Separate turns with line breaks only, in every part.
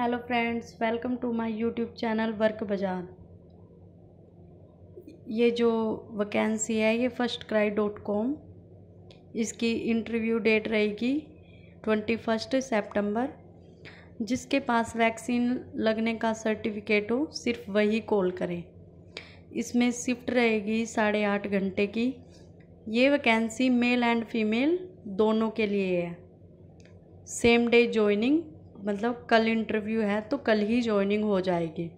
hello friends welcome to my YouTube channel work bazaar ये जो vacancy है ये फर्स्ट क्राई डॉट कॉम इसकी इंटरव्यू डेट रहेगी ट्वेंटी फर्स्ट सेप्टेम्बर जिसके पास वैक्सीन लगने का सर्टिफिकेट हो सिर्फ वही कॉल करें इसमें शिफ्ट रहेगी साढ़े आठ घंटे की ये वैकेंसी मेल एंड फीमेल दोनों के लिए है सेम डे जॉइनिंग मतलब कल इंटरव्यू है तो कल ही ज्वाइनिंग हो जाएगी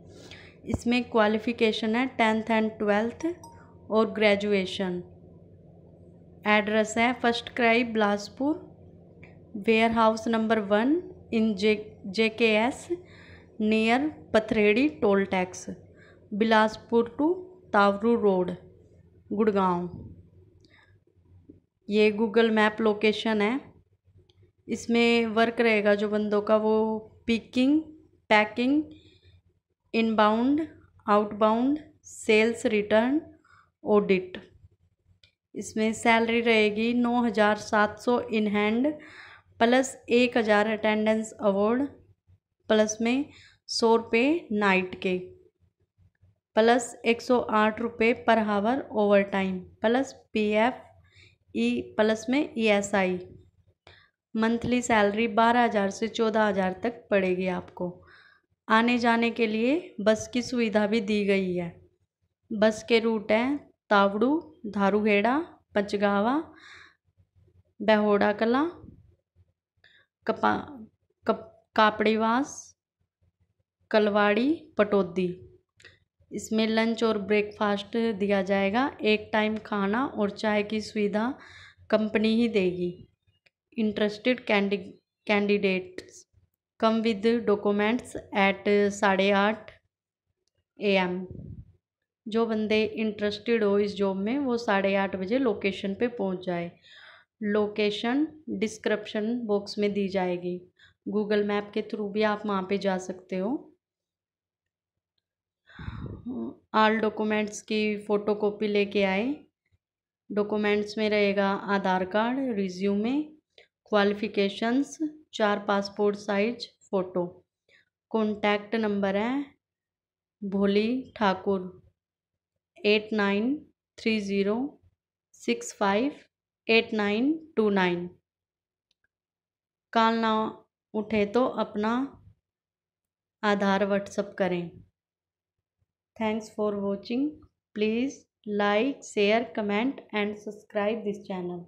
इसमें क्वालिफ़िकेशन है टेंथ एंड ट्वेल्थ और ग्रेजुएशन एड्रेस है FirstCry Bilaspur warehouse number one in J J K S near Pathredi toll tax Bilaspur to Tauru road Gurgaon ये गूगल मैप लोकेशन है इसमें वर्क रहेगा जो बंदों का वो picking packing inbound outbound sales return audit इसमें सैलरी रहेगी नौ हज़ार सात सौ इन हैंड प्लस एक हज़ार अटेंडेंस अवार्ड प्लस में सौ रुपये नाइट के प्लस एक सौ आठ रुपये पर hour overtime plus P F E plus में E S I monthly salary बारह हज़ार से चौदह हज़ार तक पड़ेगी आपको आने जाने के लिए बस की सुविधा भी दी गई है बस के रूट हैं तावड़ू धारूहेड़ा पंचगावा बहोड़ा कला कपा कप कापड़ीवास कलवाड़ी पटौदी इसमें लंच और ब्रेकफास्ट दिया जाएगा एक टाइम खाना और चाय की सुविधा कंपनी ही देगी इंटरेस्टेड कैंडि candidates come with documents at साढ़े आठ ए एम जो बंदे इंटरेस्टेड हो इस जॉब में वो साढ़े आठ बजे लोकेशन पे पहुंच जाए लोकेशन डिस्क्रिप्शन बॉक्स में दी जाएगी गूगल मैप के थ्रू भी आप वहाँ पे जा सकते हो आल डॉक्यूमेंट्स की फ़ोटोकॉपी लेके आए डॉक्यूमेंट्स में रहेगा आधार कार्ड रिज्यूमे क्वालिफ़िकेशंस चार passport size photo contact number है Bholi Thakur eight nine three zero six five eight nine two nine call ना उठे तो अपना आधार व्हाट्सअप करें thanks for watching please like share comment and subscribe this channel